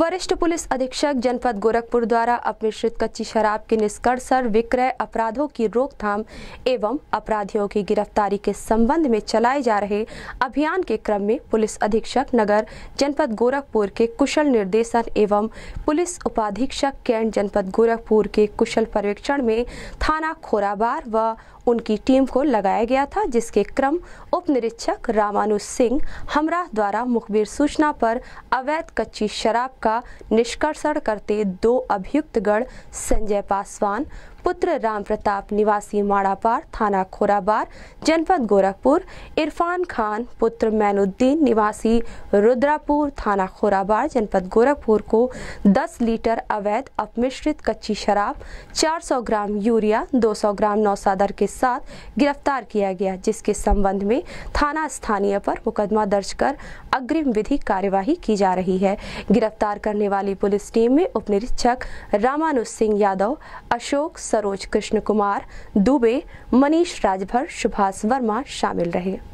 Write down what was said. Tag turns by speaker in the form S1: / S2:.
S1: वरिष्ठ पुलिस अधीक्षक जनपद गोरखपुर द्वारा अपमिश्रित कच्ची शराब के निष्कर्षण विक्रय अपराधों की रोकथाम एवं अपराधियों की गिरफ्तारी के संबंध में चलाए जा रहे अभियान के क्रम में पुलिस अधीक्षक नगर जनपद गोरखपुर के कुशल निर्देशन एवं पुलिस उपाधीक्षक कैंट जनपद गोरखपुर के कुशल पर्यवेक्षण में थाना खोराबार व उनकी टीम को लगाया गया था जिसके क्रम उप निरीक्षक रामानुज सिंह हमराह द्वारा मुखबिर सूचना पर अवैध कच्ची शराब का निष्कर्षण करते दो अभियुक्तगण संजय पासवान पुत्र राम प्रताप निवासी माड़ापार थाना खोराबार जनपद गोरखपुर इरफान खान पुत्र मैनुद्दीन निवासी रुद्रापुर थाना खोराबार जनपद गोरखपुर को 10 लीटर अवैध अपमिश्रित कच्ची शराब 400 ग्राम यूरिया 200 ग्राम नौसादर के साथ गिरफ्तार किया गया जिसके संबंध में थाना स्थानीय पर मुकदमा दर्ज कर अग्रिम विधि कार्यवाही की जा रही है गिरफ्तार गिरफ्तार करने वाली पुलिस टीम में उप निरीक्षक रामानुज सिंह यादव अशोक सरोज कृष्ण कुमार दुबे मनीष राजभर सुभाष वर्मा शामिल रहे